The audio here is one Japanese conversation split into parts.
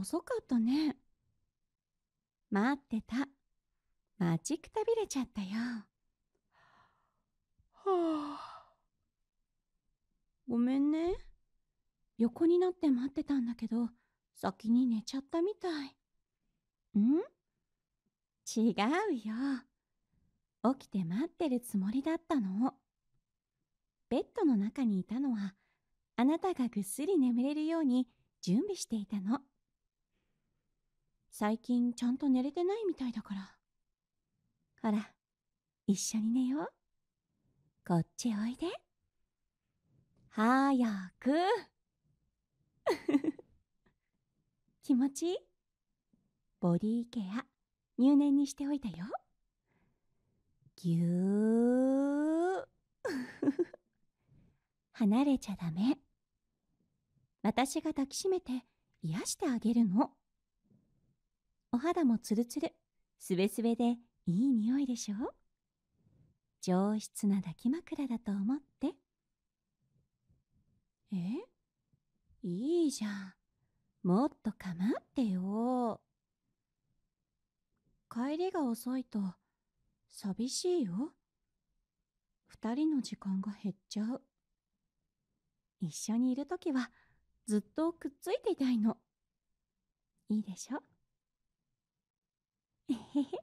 遅かったね。待ってた。待ちくたびれちゃったよ。はあ。ごめんね。横になって待ってたんだけど、先に寝ちゃったみたい。ん違うよ。起きて待ってるつもりだったの。ベッドの中にいたのは、あなたがぐっすり眠れるように準備していたの。最近ちゃんと寝れてないみたいだから。ほら、一緒に寝よう。こっちおいで。はやく。気持ちいいボディケア、入念にしておいたよ。ぎゅー。離れちゃダメ。私が抱きしめて癒してあげるの。お肌もツルツル、すべすべでいい匂いでしょう上質な抱き枕だと思って。えいいじゃん。もっと構ってよ。帰りが遅いと寂しいよ。二人の時間が減っちゃう。一緒にいるときはずっとくっついていたいの。いいでしょ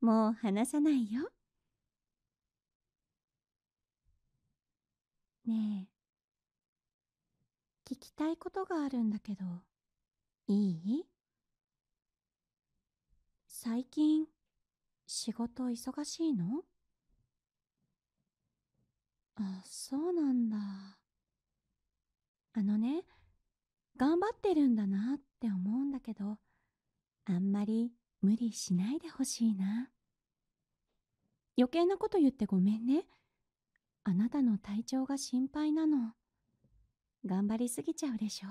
もう話さないよねえ聞きたいことがあるんだけどいい最近仕事忙しいのあそうなんだあのね頑張ってるんだなって思うんだけどあんまり無理しないでほしいな余計なこと言ってごめんねあなたの体調が心配なの頑張りすぎちゃうでしょ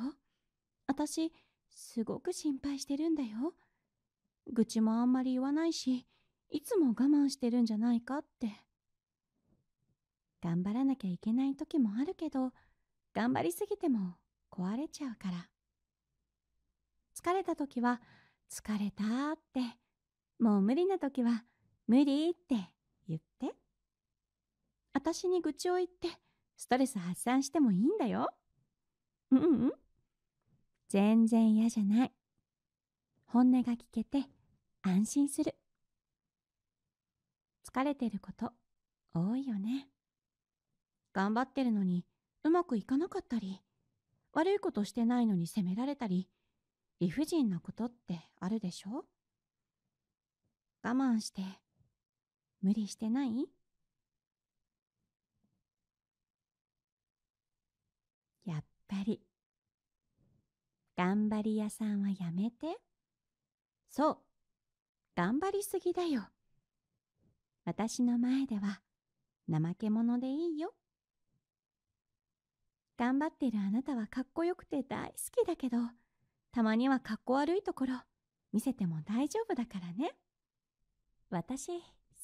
私すごく心配してるんだよ愚痴もあんまり言わないしいつも我慢してるんじゃないかって頑張らなきゃいけない時もあるけど頑張りすぎても壊れちゃうから疲れた時は疲れたってもう無理な時は無理って言って私に愚痴を言ってストレス発散してもいいんだようん、うん、全然嫌じゃない本音が聞けて安心する疲れてること多いよね頑張ってるのにうまくいかなかったり悪いことしてないのに責められたり理不尽なことってあるでしょ我慢して、無理してないやっぱり、頑張り屋さんはやめて。そう、頑張りすぎだよ。私の前では、怠け者でいいよ。頑張ってるあなたはかっこよくて大好きだけど、たまにはかっこ悪いところ見せても大丈夫だからね。私、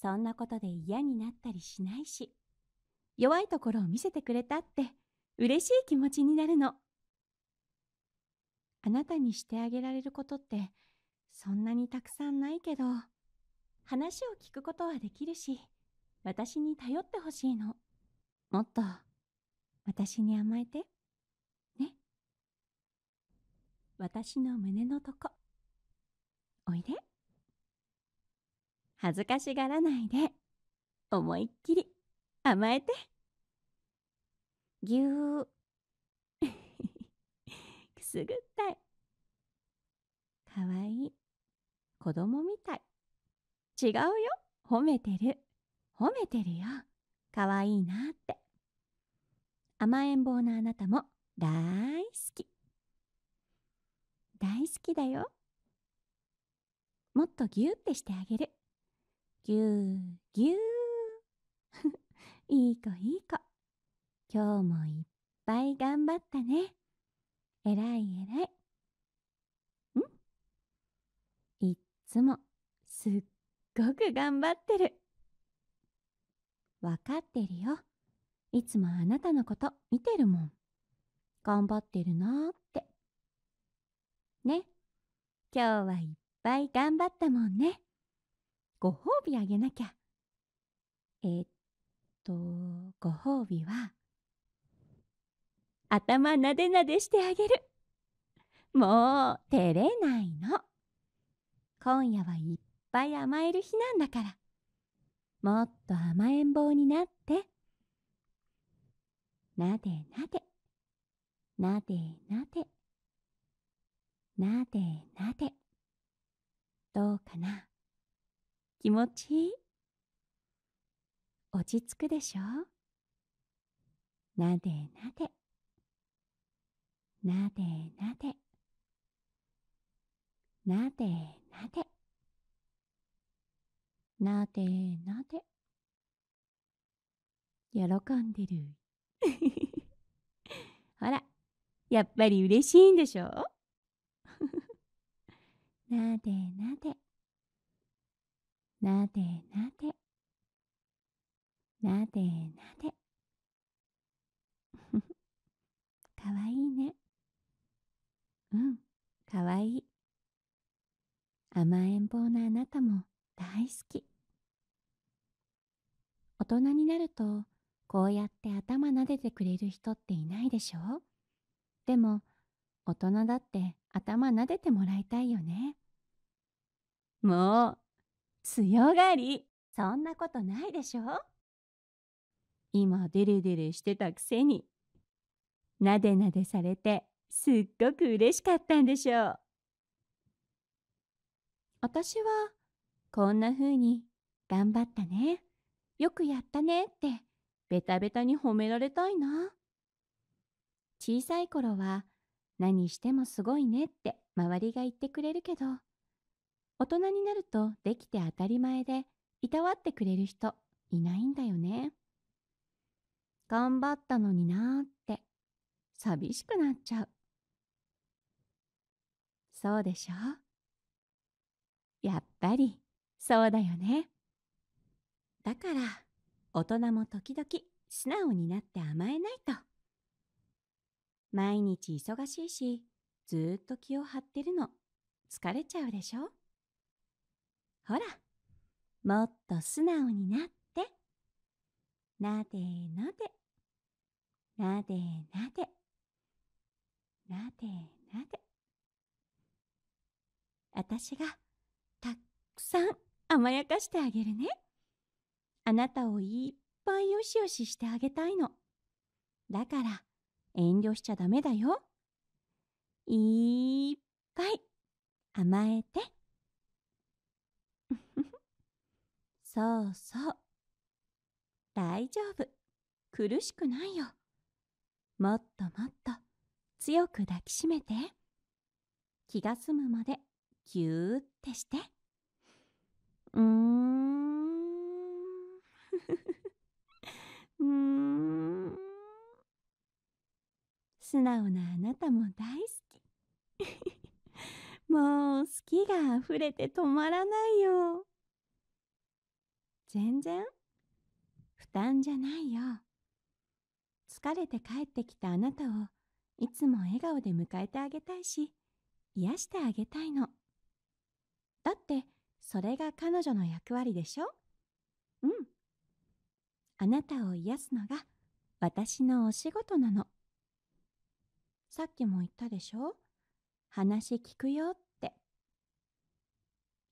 そんなことで嫌になったりしないし、弱いところを見せてくれたって嬉しい気持ちになるの。あなたにしてあげられることってそんなにたくさんないけど、話を聞くことはできるし、私に頼ってほしいの。もっと、私に甘えて。私の胸のとこ。おいで。恥ずかしがらないで、思いっきり甘えて。ぎゅー。くすぐったい。かわいい。子供みたい。違うよ。褒めてる。褒めてるよ。かわいいなって。甘えん坊なあなたも大好き。大好きだよ。もっとぎゅーってしてあげる。ぎゅーぎゅー。いい子いい子。今日もいっぱい頑張ったね。えらいえらい。んいっつもすっごく頑張ってる。わかってるよ。いつもあなたのこと見てるもん。頑張ってるなーって。ね今日はいっぱい頑張ったもんねご褒美あげなきゃえっとご褒美は頭なでなでしてあげるもう照れないの今夜はいっぱい甘える日なんだからもっと甘えん坊になってなでなでなでなでなでなで。どうかな気持ちいい落ち着くでしょなでなで。なでなで。なでなで。なでなで。喜んでる。ほら、やっぱり嬉しいんでしょなでなでなでなでなでなで かわいいねうんかわいい甘えん坊なあなたも大好き大人になるとこうやって頭撫でてくれる人っていないでしょでも大人だって頭撫でてもらいたいよね。もう、強がり、そんなことないでしょ今デレデレしてたくせに、なでなでされてすっごく嬉しかったんでしょう。私は、こんな風に、頑張ったね、よくやったねって、ベタベタに褒められたいな。小さい頃は、何してもすごいねって周りが言ってくれるけど大人になるとできて当たり前でいたわってくれる人いないんだよね頑張ったのになーって寂しくなっちゃうそうでしょやっぱりそうだよねだから大人も時々素直になって甘えないと。毎日忙しいし、ずっと気を張ってるの。疲れちゃうでしょほら、もっと素直になって。なでなで。なでなで。なでなで。あたしがたくさん甘やかしてあげるね。あなたをいっぱいよしよししてあげたいの。だから、遠慮しちゃダメだよ。いっぱい甘えて。そうそう。大丈夫。苦しくないよ。もっともっと強く抱きしめて。気が済むまでぎゅーってして。うーん。うーん。素直なあなたも大好き。もう好きが溢れて止まらないよ。全然負担じゃないよ。疲れて帰ってきたあなたをいつも笑顔で迎えてあげたいし、癒してあげたいの。だってそれが彼女の役割でしょうん。あなたを癒すのが私のお仕事なの。さっきも言ったでしょ話聞くよって。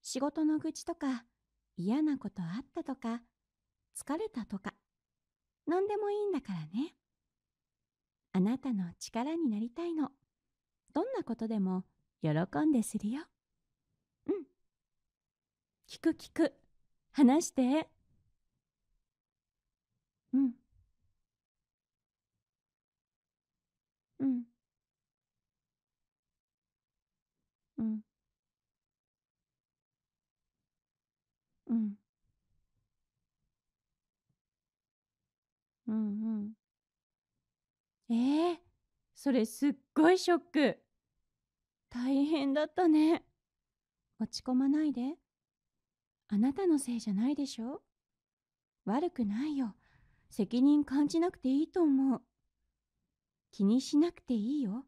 仕事の愚痴とか、嫌なことあったとか、疲れたとか、何でもいいんだからね。あなたの力になりたいの。どんなことでも喜んでするよ。うん。聞く聞く。話して。うん。うん。うん。うんうんええ、それすっごいショック。大変だったね。落ち込まないで。あなたのせいじゃないでしょ悪くないよ。責任感じなくていいと思う。気にしなくていいよ。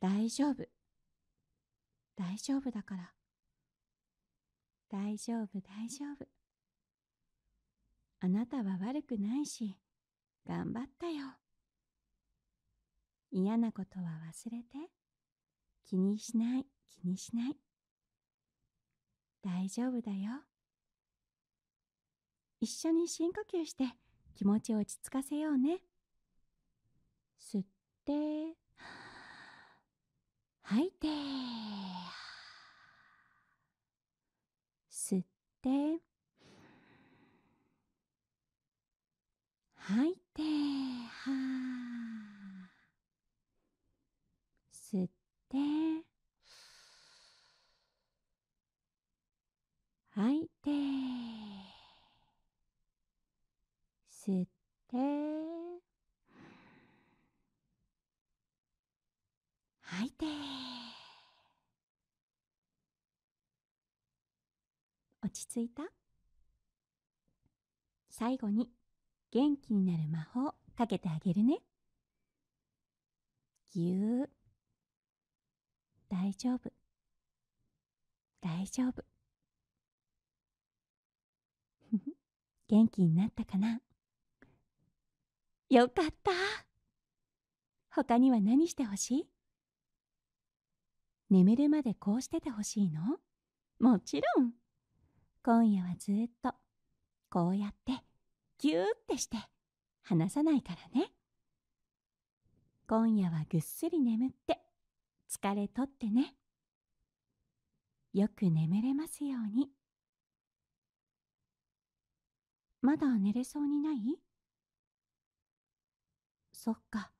大丈夫。大丈夫だから。大丈夫大丈夫。あなたは悪くないし、頑張ったよ。嫌なことは忘れて。気にしない、気にしない。大丈夫だよ。一緒に深呼吸して気持ち落ち着かせようね。吸って、吐いて。て吐いては吸って吐いて吸ってち着いた最後に元気になる魔法かけてあげるねぎゅー大丈夫大丈夫元気になったかなよかった他には何してほしい眠るまでこうしててほしいのもちろん今夜はずっとこうやってぎゅーってして離さないからね今夜はぐっすり眠って疲れとってねよく眠れますようにまだ寝れそうにないそっか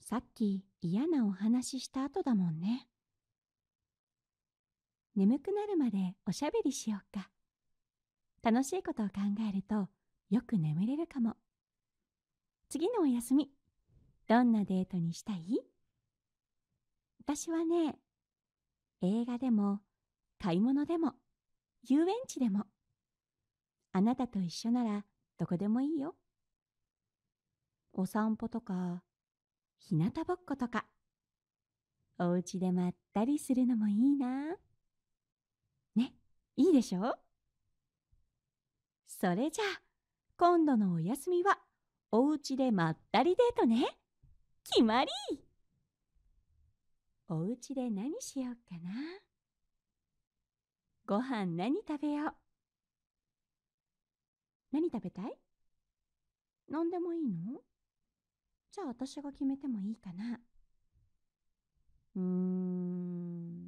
さっき嫌なお話した後だもんね眠くなるまでおしゃべりしようか。楽しいことを考えるとよく眠れるかも。次のお休み、どんなデートにしたい私はね、映画でも買い物でも遊園地でもあなたと一緒ならどこでもいいよ。お散歩とか日向ぼっことかお家でまったりするのもいいな。いいでしょそれじゃあ今度のお休みはお家でまったりデートね決まりお家で何しようかなご飯何食べよう何食べたい何でもいいのじゃあ私が決めてもいいかなうーん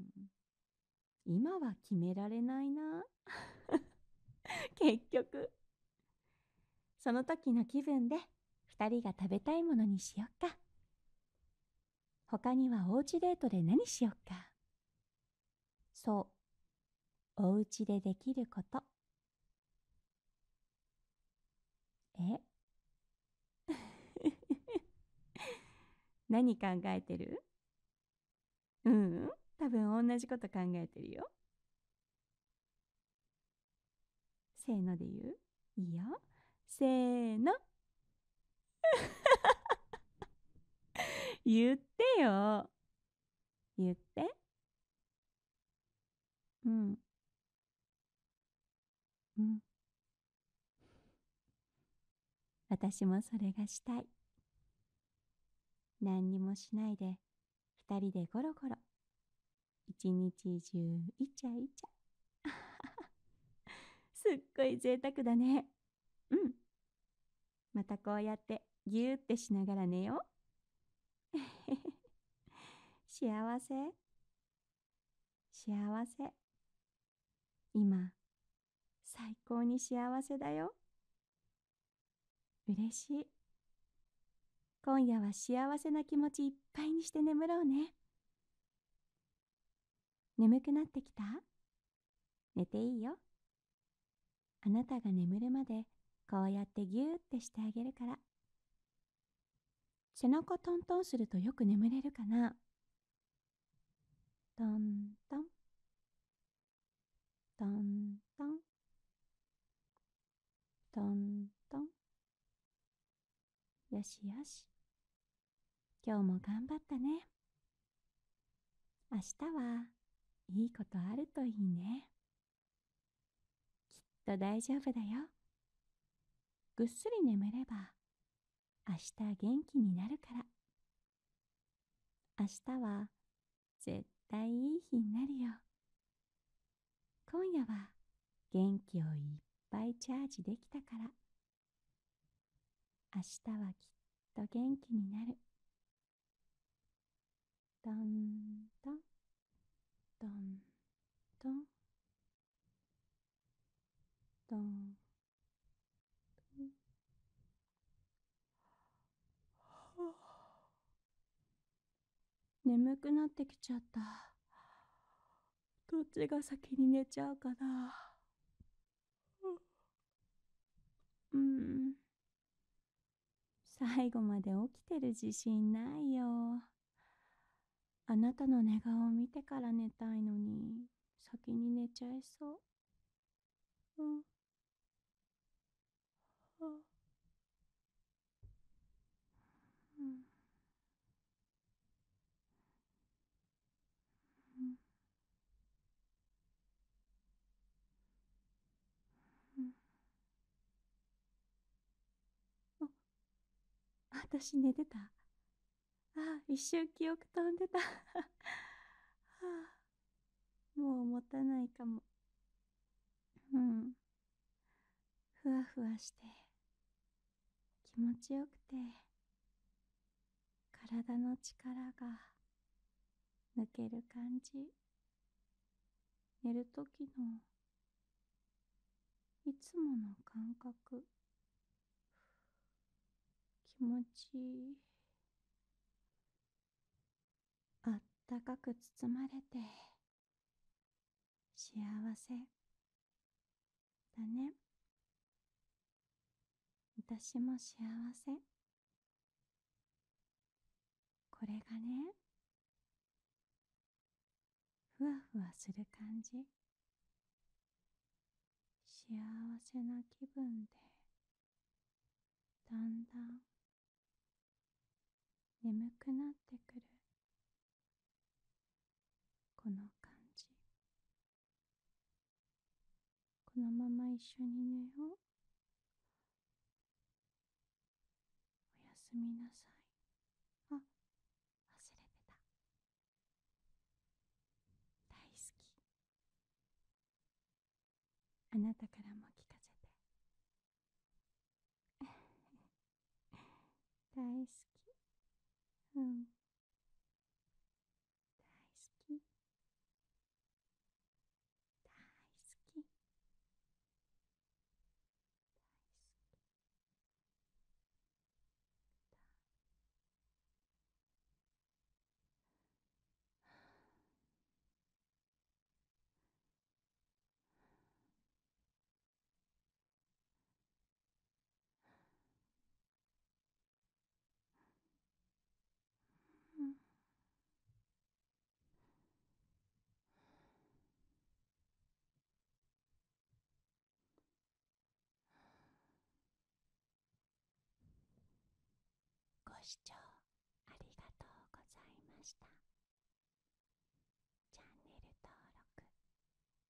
今は決められないな結局その時の気分で2人が食べたいものにしよっか他にはおうちデートで何しよっかそうおうちでできることえ 何考えてるうん多分同じこと考えてるよ。せーので言ういいよ。せーの。言ってよ。言って。うん。うん。私もそれがしたい。何にもしないで、二人でゴロゴロ。一日中イチャイチャ すっごい贅沢だねうんまたこうやってぎゅーってしながら寝よう 幸せ幸せ今最高に幸せだよ嬉しい今夜は幸せな気持ちいっぱいにして眠ろうね。眠くなってきた寝ていいよ。あなたが眠るまでこうやってぎゅーってしてあげるから。背中トントンするとよく眠れるかなトントントントントントンよしよし今日も頑張ったね明日はいいことあるといいね。きっと大丈夫だよ。ぐっすり眠れば、明日元気になるから。明日は絶対いい日になるよ。今夜は元気をいっぱいチャージできたから。明日はきっと元気になる。眠くなってきちゃった。どっちが先に寝ちゃうかな。うん。最後まで起きてる自信ないよ。あなたの寝顔を見てから寝たいのに、先に寝ちゃいそう。私寝てた。ああ、一瞬記憶飛んでた。はあ、もう持たないかも。うん。ふわふわして、気持ちよくて、体の力が抜ける感じ。寝るときの、いつもの感覚。気持ちいいあったかく包まれて幸せだね私も幸せこれがねふわふわする感じ幸せな気分でだんだん眠くなってくるこの感じこのまま一緒に寝ようおやすみなさいあ忘れてた大好きあなたからも聞かせて 大好き Oh. 視聴ありがとうございましたチャンネル登録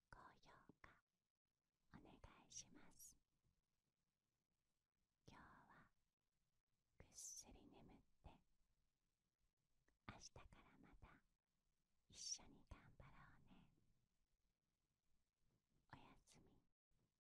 高評価お願いします今日はぐっすり眠って明日からまた一緒に頑張